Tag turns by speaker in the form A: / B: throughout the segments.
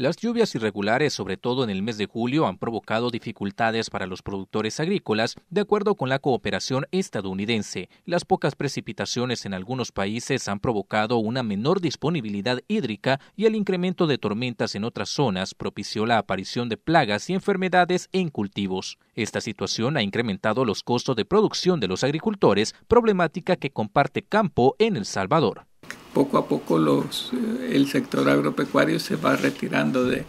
A: Las lluvias irregulares, sobre todo en el mes de julio, han provocado dificultades para los productores agrícolas, de acuerdo con la cooperación estadounidense. Las pocas precipitaciones en algunos países han provocado una menor disponibilidad hídrica y el incremento de tormentas en otras zonas propició la aparición de plagas y enfermedades en cultivos. Esta situación ha incrementado los costos de producción de los agricultores, problemática que comparte campo en El Salvador poco a poco eh, el sector agropecuario se va
B: retirando de,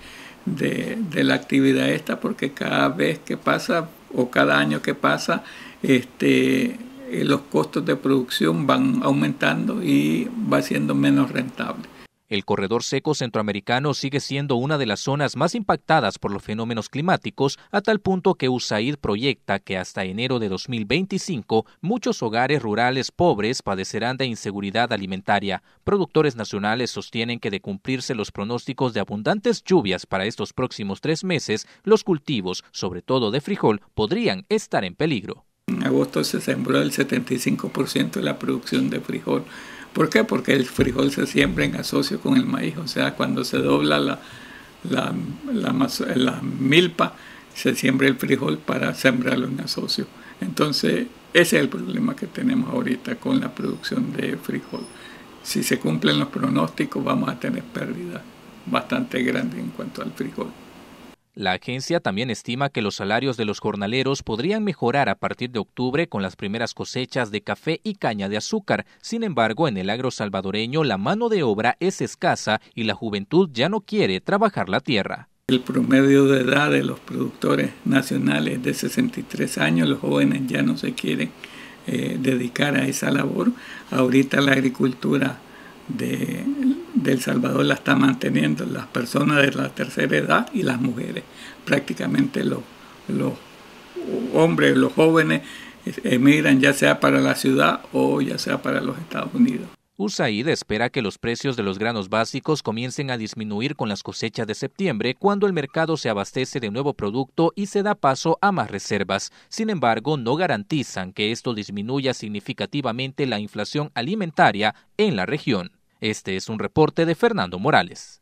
B: la actividad esta porque cada vez que pasa o cada año que pasa este, eh, los costos de producción van
A: aumentando y va siendo menos rentable. El corredor seco centroamericano sigue siendo una de las zonas más impactadas por los fenómenos climáticos, a tal punto que USAID proyecta que hasta enero de 2025 muchos hogares rurales pobres padecerán de inseguridad alimentaria. Productores nacionales sostienen que de cumplirse los pronósticos de abundantes lluvias para estos próximos tres meses, los cultivos, sobre todo de frijol, podrían estar en peligro. En agosto se sembró el 75% de la producción de
B: frijol ¿Por qué? Porque el frijol se siembra en asocio con el maíz, o sea, cuando se dobla la, milpa, se siembra el frijol para sembrarlo en asocio. Entonces, ese es el problema que tenemos ahorita con la producción de frijol. Si se cumplen los pronósticos, vamos a tener pérdida bastante
A: grande en cuanto al frijol. La agencia también estima que los salarios de los jornaleros podrían mejorar a partir de octubre con las primeras cosechas de café y caña de azúcar. Sin embargo, en el agro salvadoreño la mano de obra es escasa y la juventud ya no quiere trabajar la tierra.
B: El promedio de edad de los productores nacionales es de 63 años, los jóvenes ya no se quieren eh, dedicar a esa labor. Ahorita la agricultura de el Salvador la está manteniendo las personas de la tercera edad y las mujeres. Prácticamente los, los hombres, los jóvenes emigran ya sea para la ciudad o ya sea para los
A: Estados Unidos. USAID espera que los precios de los granos básicos comiencen a disminuir con las cosechas de septiembre, cuando el mercado se abastece de nuevo producto y se da paso a más reservas. Sin embargo, no garantizan que esto disminuya significativamente la inflación alimentaria en la región. Este es un reporte de Fernando Morales.